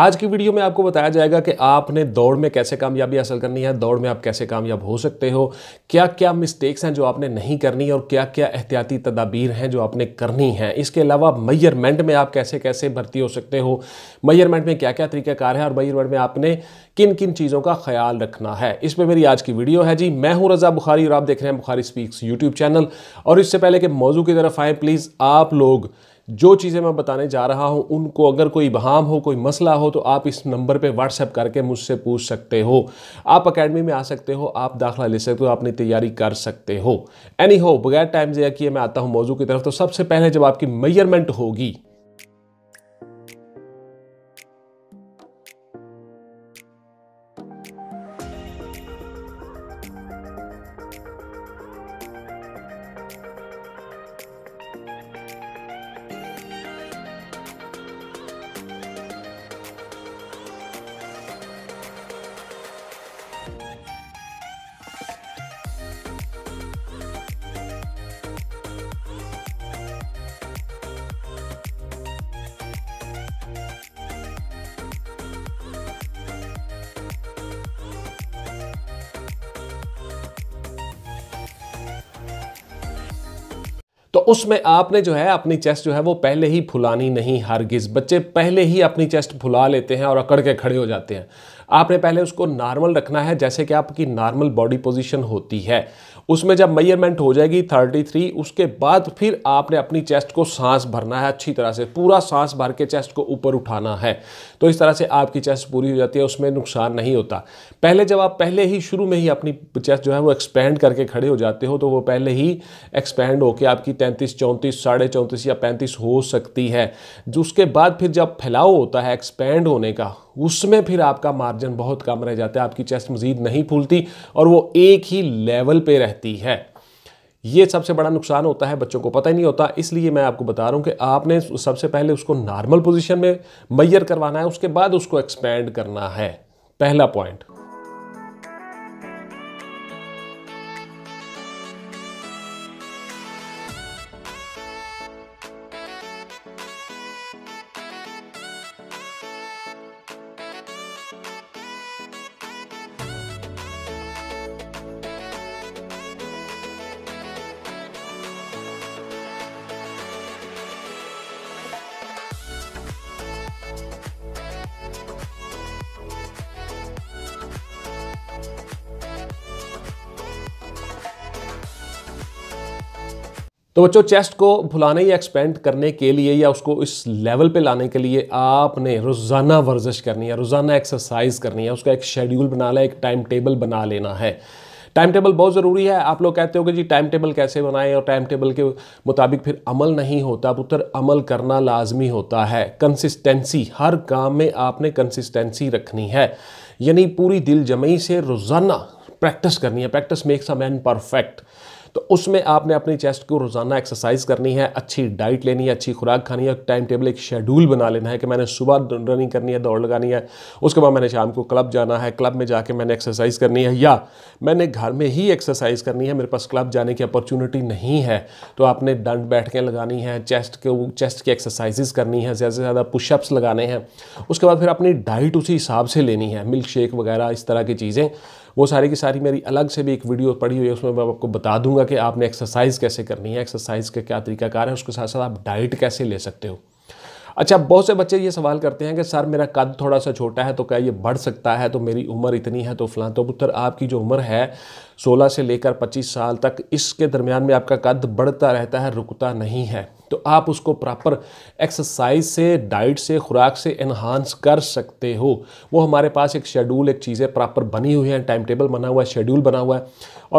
आज की वीडियो में आपको बताया जाएगा कि आपने दौड़ में कैसे कामयाबी हासिल करनी है दौड़ में आप कैसे कामयाब हो सकते हो क्या क्या मिस्टेक्स हैं जो आपने नहीं करनी और क्या क्या एहतियाती तदाबीर हैं जो आपने करनी है इसके अलावा मैयरमेंट में आप कैसे कैसे भर्ती हो सकते हो मैयरमेंट में क्या क्या तरीक़ाकार है और मैयरमेंट में आपने किन किन चीज़ों का ख्याल रखना है इस पर मेरी आज की वीडियो है जी मैं हूँ रज़ा बुखारी और आप देख रहे हैं बुखारी स्पीक्स यूट्यूब चैनल और इससे पहले कि मौजू की तरफ आएँ प्लीज़ आप लोग जो चीज़ें मैं बताने जा रहा हूँ उनको अगर कोई बहाम हो कोई मसला हो तो आप इस नंबर पे व्हाट्सएप करके मुझसे पूछ सकते हो आप अकेडमी में आ सकते हो आप दाखिला ले सकते हो अपनी तैयारी कर सकते हो एनी हो बगैर टाइम ज़या किए मैं आता हूँ मौजू की तरफ तो सबसे पहले जब आपकी मेजरमेंट होगी तो उसमें आपने जो है अपनी चेस्ट जो है वो पहले ही फुलानी नहीं हरगिज़ बच्चे पहले ही अपनी चेस्ट फुला लेते हैं और अकड़ के खड़े हो जाते हैं आपने पहले उसको नॉर्मल रखना है जैसे कि आपकी नॉर्मल बॉडी पोजिशन होती है उसमें जब मैयरमेंट हो जाएगी 33 उसके बाद फिर आपने अपनी चेस्ट को सांस भरना है अच्छी तरह से पूरा सांस भर के चेस्ट को ऊपर उठाना है तो इस तरह से आपकी चेस्ट पूरी हो जाती है उसमें नुकसान नहीं होता पहले जब आप पहले ही शुरू में ही अपनी चेस्ट जो है वो एक्सपेंड करके खड़े हो जाते हो तो वो पहले ही एक्सपेंड होकर आपकी तैंतीस चौंतीस साढ़े चौंतीस या पैंतीस हो सकती है उसके बाद फिर जब फैलाव होता है एक्सपेंड होने का उसमें फिर आपका मार्जिन बहुत कम रह जाता है आपकी चेस्ट मजीद नहीं फूलती और वो एक ही लेवल पे रहती है ये सबसे बड़ा नुकसान होता है बच्चों को पता ही नहीं होता इसलिए मैं आपको बता रहा हूँ कि आपने सबसे पहले उसको नॉर्मल पोजिशन में मैयर करवाना है उसके बाद उसको एक्सपेंड करना है पहला पॉइंट तो बच्चों चेस्ट को भुलाने या एक्सपेंड करने के लिए या उसको इस लेवल पे लाने के लिए आपने रोज़ाना वर्जिश करनी है रोज़ाना एक्सरसाइज करनी है उसका एक शेड्यूल बना लें एक टाइम टेबल बना लेना है टाइम टेबल बहुत ज़रूरी है आप लोग कहते हो कि जी टाइम टेबल कैसे बनाएं और टाइम टेबल के मुताबिक फिर अमल नहीं होता पुत्र अमल करना लाजमी होता है कंसिस्टेंसी हर काम में आपने कंसिस्टेंसी रखनी है यानी पूरी दिल जमई से रोज़ाना प्रैक्टिस करनी है practice makes a man perfect तो उसमें आपने अपनी चेस्ट को रोज़ाना एक्सरसाइज करनी है अच्छी डाइट लेनी है अच्छी खुराक खानी है टाइम टेबल एक शेड्यूल बना लेना है कि मैंने सुबह रनिंग करनी है दौड़ लगानी है उसके बाद मैंने शाम को क्लब जाना है क्लब में जाके मैंने एक्सरसाइज करनी है या मैंने घर में ही एक्सरसाइज करनी है मेरे पास क्लब जाने की अपॉर्चुनिटी नहीं है तो आपने दंड बैठकें लगानी है चेस्ट के चेस्ट की एक्सरसाइजेज करनी है ज़्यादा से ज़्यादा पुशअप्स लगाने हैं उसके बाद फिर अपनी डाइट उसी हिसाब से लेनी है मिल्क शेक वगैरह इस तरह की चीज़ें वो सारी की सारी मेरी अलग से भी एक वीडियो पड़ी हुई है उसमें मैं आपको बता दूंगा कि आपने एक्सरसाइज़ कैसे करनी है एक्सरसाइज का क्या तरीकाकार है उसके साथ साथ आप डाइट कैसे ले सकते हो अच्छा बहुत से बच्चे ये सवाल करते हैं कि सर मेरा कद थोड़ा सा छोटा है तो क्या ये बढ़ सकता है तो मेरी उम्र इतनी है तो फ़लां तो पुत्र आपकी जो उम्र है 16 से लेकर 25 साल तक इसके दरमियान में आपका कद बढ़ता रहता है रुकता नहीं है तो आप उसको प्रॉपर एक्सरसाइज से डाइट से खुराक से इन्हांस कर सकते हो वो हमारे पास एक शेड्यूल एक चीज़ें प्रॉपर बनी हुई हैं टाइम टेबल बना हुआ है शेड्यूल बना हुआ है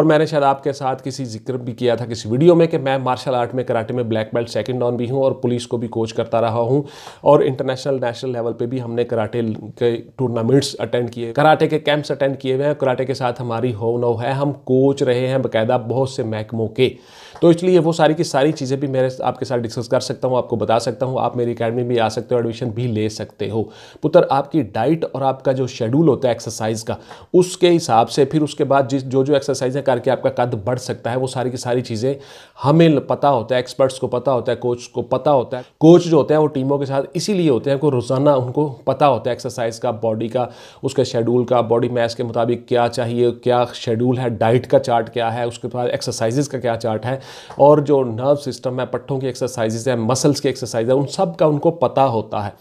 और मैंने शायद आपके साथ किसी जिक्र भी किया था किसी वीडियो में कि मैं मार्शल आर्ट में कराटे में ब्लैक बेल्ट सेकेंड डॉन भी हूँ और पुलिस को भी कोच करता रहा हूँ और इंटरनेशनल नेशनल लेवल पर भी हमने कराटे के टूर्नामेंट्स अटेंड किए कराटे के कैंप्स अटेंड किए हुए हैं कराटे के साथ हमारी हो नो है हम कोच रहे हैं बाकायदा बहुत से महकमों के तो इसलिए वो सारी की सारी चीज़ें भी मेरे आपके साथ डिस्कस कर सकता हूँ आपको बता सकता हूँ आप मेरी अकेडमी भी आ सकते हो एडमिशन भी ले सकते हो पुत्र आपकी डाइट और आपका जो शेड्यूल होता है एक्सरसाइज का उसके हिसाब से फिर उसके बाद जिस जो जो एक्सरसाइजें करके आपका कद बढ़ सकता है वो सारी की सारी चीज़ें हमें पता होता है एक्सपर्ट्स को पता होता है कोच को पता होता है कोच जो होते हैं वो टीमों के साथ इसीलिए होते हैं कि रोज़ाना उनको पता होता है एक्सरसाइज का बॉडी का उसके शेड्यूल का बॉडी मैथ के मुताबिक क्या चाहिए क्या शेड्यूल है डाइट का चार्ट क्या है उसके बाद एक्सरसाइजेज का क्या चार्ट है और जो नर्व सिस्टम है पट्टों की एक्सरसाइज एक्सरसाइजेज हैं मसल्स के एक्सरसाइज हैं उन सब का उनको पता होता है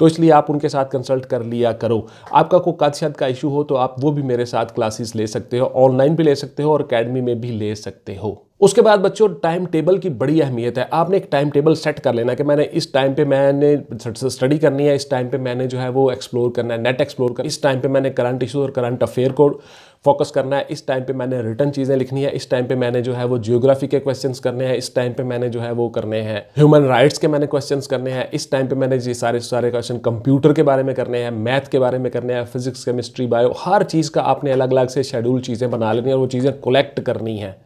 तो इसलिए आप उनके साथ कंसल्ट कर लिया करो आपका कोई कादशात का इशू हो तो आप वो भी मेरे साथ क्लासेस ले सकते हो ऑनलाइन भी ले सकते हो और अकेडमी में भी ले सकते हो उसके बाद बच्चों टाइम टेबल की बड़ी अहमियत है आपने एक टाइम टेबल सेट कर लेना कि मैंने इस टाइम पे मैंने स्टडी करनी है इस टाइम पे मैंने जो है वो एक्सप्लोर करना है नेट एक्सप्लोर करना इस टाइम पे मैंने करंट इशू और करंट अफेयर को फोकस करना है इस टाइम पे मैंने रिटर्न चीज़ें लिखनी है इस टाइम पे मैंने जो है वो जियोग्राफी के क्वेश्चंस करने हैं इस टाइम पे मैंने जो है वो करने हैं ह्यूमन राइट्स के मैंने क्वेश्चंस करने हैं इस टाइम पे मैंने ये सारे सारे क्वेश्चन कंप्यूटर के बारे में करने हैं मैथ के बारे में करने हैं फिजिक्स केमिस्ट्री बायो हर चीज़ का आपने अलग अलग से शेड्यूल चीज़ें बना लेनी है और वो चीज़ें कलेक्ट करनी है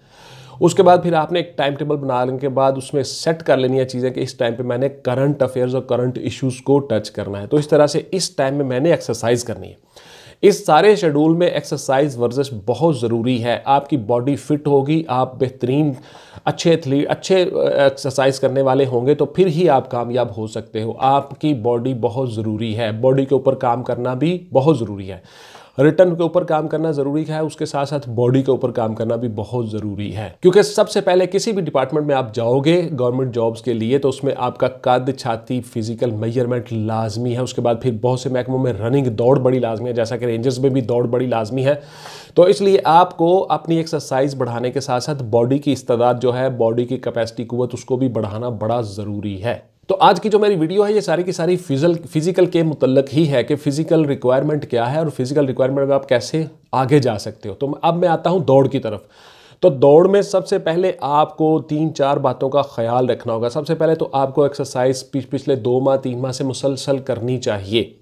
उसके बाद फिर आपने एक टाइम टेबल बना लेने के बाद उसमें सेट कर लेनी है चीज़ें कि इस टाइम पे मैंने करंट अफेयर्स और करंट इश्यूज को टच करना है तो इस तरह से इस टाइम में मैंने एक्सरसाइज करनी है इस सारे शेड्यूल में एक्सरसाइज वर्जिश बहुत ज़रूरी है आपकी बॉडी फिट होगी आप बेहतरीन अच्छे एथलीट अच्छे एक्सरसाइज करने वाले होंगे तो फिर ही आप कामयाब हो सकते हो आपकी बॉडी बहुत ज़रूरी है बॉडी के ऊपर काम करना भी बहुत ज़रूरी है रिटर्न के ऊपर काम करना जरूरी है उसके साथ साथ बॉडी के ऊपर काम करना भी बहुत जरूरी है क्योंकि सबसे पहले किसी भी डिपार्टमेंट में आप जाओगे गवर्नमेंट जॉब्स के लिए तो उसमें आपका कद छाती फिजिकल मेजरमेंट लाजमी है उसके बाद फिर बहुत से महकमों में रनिंग दौड़ बड़ी लाजमी है जैसा कि रेंजर्स में भी दौड़ बड़ी लाजमी है तो इसलिए आपको अपनी एक्सरसाइज बढ़ाने के साथ साथ बॉडी की इस्तेदाद जो है बॉडी की कैपेसिटी कुत उसको भी बढ़ाना बड़ा ज़रूरी है तो आज की जो मेरी वीडियो है ये सारी की सारी फिजल फिजिकल के मुतलक ही है कि फिजिकल रिक्वायरमेंट क्या है और फिजिकल रिक्वायरमेंट में आप कैसे आगे जा सकते हो तो अब मैं आता हूँ दौड़ की तरफ तो दौड़ में सबसे पहले आपको तीन चार बातों का ख्याल रखना होगा सबसे पहले तो आपको एक्सरसाइज पिछ, पिछले दो माह तीन माह से मुसलसल करनी चाहिए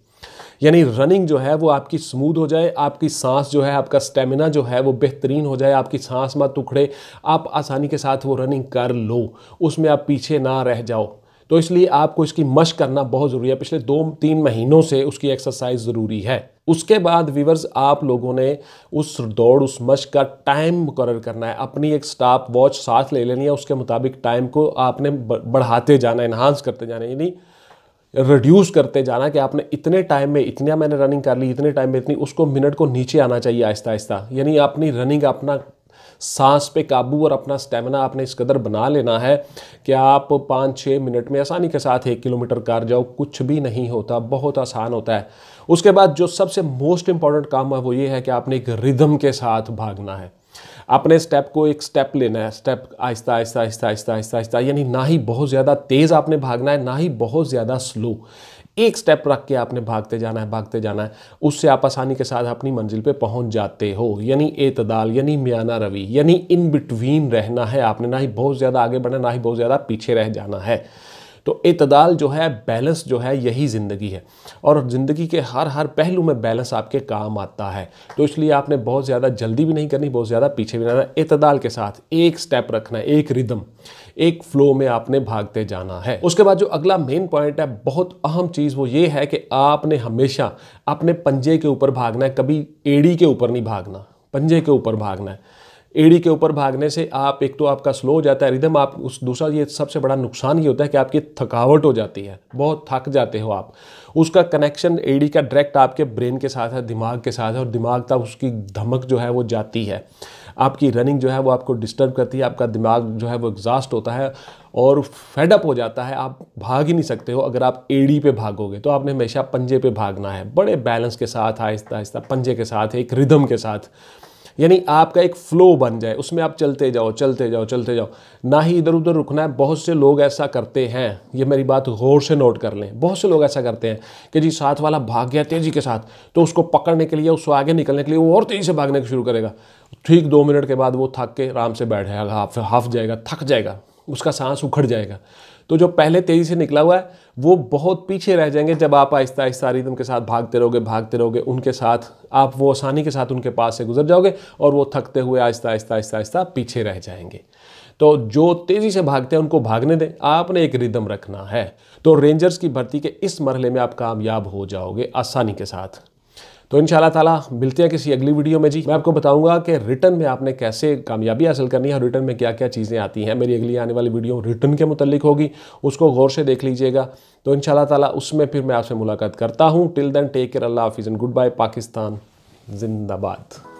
यानी रनिंग जो है वो आपकी स्मूथ हो जाए आपकी सांस जो है आपका स्टेमिना जो है वो बेहतरीन हो जाए आपकी सांस मत टुकड़े आप आसानी के साथ वो रनिंग कर लो उसमें आप पीछे ना रह जाओ तो इसलिए आपको इसकी मश करना बहुत ज़रूरी है पिछले दो तीन महीनों से उसकी एक्सरसाइज ज़रूरी है उसके बाद व्यूवर्स आप लोगों ने उस दौड़ उस मश का टाइम मुकर करना है अपनी एक स्टाप वॉच साथ ले लेनी है उसके मुताबिक टाइम को आपने बढ़ाते जाना इन्हांस करते जाना यानी रिड्यूस करते जाना कि आपने इतने टाइम में इतना मैंने रनिंग कर ली इतने टाइम में इतनी उसको मिनट को नीचे आना चाहिए आहिस्ता आहिस्ता यानी अपनी रनिंग अपना सांस पे काबू और अपना स्टेमिना आपने इस कदर बना लेना है कि आप पाँच छः मिनट में आसानी के साथ एक किलोमीटर कार जाओ कुछ भी नहीं होता बहुत आसान होता है उसके बाद जो सबसे मोस्ट इंपॉर्टेंट काम है वो ये है कि आपने एक रिदम के साथ भागना है अपने स्टेप को एक स्टेप लेना है स्टेप आहिस्ता आहिस्ता आहिस्ता आहिस्ता आहिस्ता आहिस्ता यानी ना ही बहुत ज़्यादा तेज़ आपने भागना है ना ही बहुत ज़्यादा स्लो एक स्टेप रख के आपने भागते जाना है भागते जाना है उससे आप आसानी के साथ अपनी मंजिल पे पहुंच जाते हो यानी एतदाल यानी म्याना रवि यानी इन बिटवीन रहना है आपने ना ही बहुत ज़्यादा आगे बढ़ना ना ही बहुत ज़्यादा पीछे रह जाना है तो इतदाल जो है बैलेंस जो है यही ज़िंदगी है और ज़िंदगी के हर हर पहलू में बैलेंस आपके काम आता है तो इसलिए आपने बहुत ज़्यादा जल्दी भी नहीं करनी बहुत ज़्यादा पीछे भी रहना इतदाल के साथ एक स्टेप रखना है एक रिदम एक फ्लो में आपने भागते जाना है उसके बाद जो अगला मेन पॉइंट है बहुत अहम चीज़ वो ये है कि आपने हमेशा अपने पंजे के ऊपर भागना है कभी एड़ी के ऊपर नहीं भागना पंजे के ऊपर भागना है एड़ी के ऊपर भागने से आप एक तो आपका स्लो हो जाता है रिदम आप उस दूसरा ये सबसे बड़ा नुकसान ये होता है कि आपकी थकावट हो जाती है बहुत थक जाते हो आप उसका कनेक्शन एड़ी का डायरेक्ट आपके ब्रेन के साथ है दिमाग के साथ है और दिमाग तब उसकी धमक जो है वो जाती है आपकी रनिंग जो है वो आपको डिस्टर्ब करती है आपका दिमाग जो है वो एग्जास्ट होता है और फेडअप हो जाता है आप भाग ही नहीं सकते हो अगर आप एड़ी पे भागोगे तो आपने हमेशा पंजे पे भागना है बड़े बैलेंस के साथ आहिस्ता आहिस्ता पंजे के साथ एक रिदम के साथ यानी आपका एक फ्लो बन जाए उसमें आप चलते जाओ चलते जाओ चलते जाओ ना ही इधर उधर रुकना है बहुत से लोग ऐसा करते हैं ये मेरी बात गौर से नोट कर लें बहुत से लोग ऐसा करते हैं कि जी साथ वाला भाग गया तेज़ी के साथ तो उसको पकड़ने के लिए उसको आगे निकलने के लिए वो और तेज़ी से भागने शुरू करेगा ठीक दो मिनट के बाद वो थक के आराम से बैठ जाएगा हाफ हाफ जाएगा थक जाएगा उसका सांस उखड़ जाएगा तो जो पहले तेज़ी से निकला हुआ है वो बहुत पीछे रह जाएंगे जब आप आहिस्ता आहिस्ता रिदम के साथ भागते रहोगे भागते रहोगे उनके साथ आप वो आसानी के साथ उनके पास से गुजर जाओगे और वो थकते हुए आहिस्ता आहिस्ता आहिस्ता आहिस्ता पीछे रह जाएंगे तो जो तेज़ी से भागते हैं उनको भागने दें आपने एक रिदम रखना है तो रेंजर्स की भर्ती के इस मरहले में आप कामयाब हो जाओगे आसानी के साथ तो इन ताला मिलते हैं किसी अगली वीडियो में जी मैं आपको बताऊंगा कि रिटर्न में आपने कैसे कामयाबी हासिल करनी है और रिटर्न में क्या क्या चीज़ें आती हैं मेरी अगली आने वाली वीडियो रिटर्न के मुतलिक होगी उसको गौर से देख लीजिएगा तो इन ताला उसमें फिर मैं आपसे मुलाकात करता हूँ टिल देन टेक केयर अल्लाह हाफिज़ एंड गुड बाय पाकिस्तान जिंदाबाद